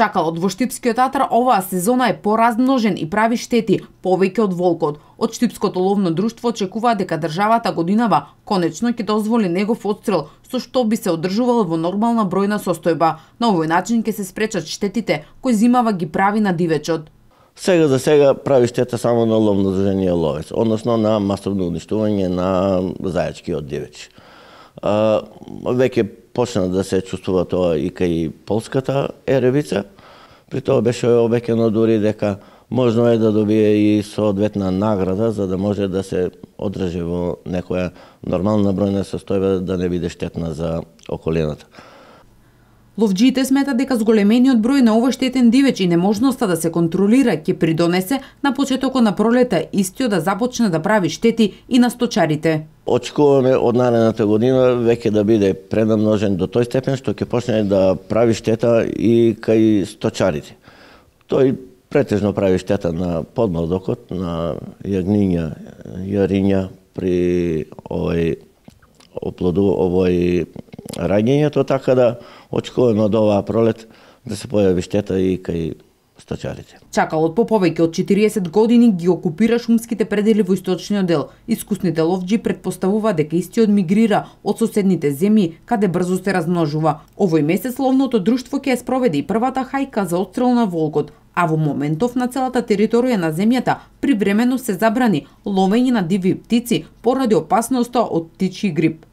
Чакалот во Штипскиот театар оваа сезона е поразмножен и прави штети, повеќе од волкот. Од Штипското ловно друштво очекуваат дека државата годинава конечно ќе дозволи негов отстрел, со што би се одржувал во нормална бројна состојба. На овој начин ќе се спречат штетите кои зимава ги прави на дивечот. Сега за сега прави штета само на ловно дружение ловец, односно на масовно уништување на зајачки од дивеч а, веќе почна да се чувствува тоа и кај полската еревица. При тоа беше обекено дури дека можно е да добие и соодветна награда за да може да се одржи во некоја нормална бројна состојба да не биде штетна за околината. Ловджиите смета дека зголемениот број на штетен дивеч и неможноста да се контролира ќе придонесе на почетокот на пролета истио да започне да прави штети и на сточарите. Очекуваме од наредната година веќе да биде пренамножен до тој степен што ќе почне да прави штета и кај сточарите. Тој претежно прави штета на подмладокот, на јагниња, јариња при овој оплоду овој раѓењето, така да очекуваме од оваа пролет да се појави штета и кај сточарите. Чакалот по повеќе од 40 години ги окупира шумските предели во источниот дел. Искусните ловджи предпоставува дека истиот мигрира од соседните земји каде брзо се размножува. Овој месец ловното друштво ќе спроведе и првата хајка за отстрел на волкот, а во моментов на целата територија на земјата привремено се забрани ловење на диви птици поради опасноста од птичи грип.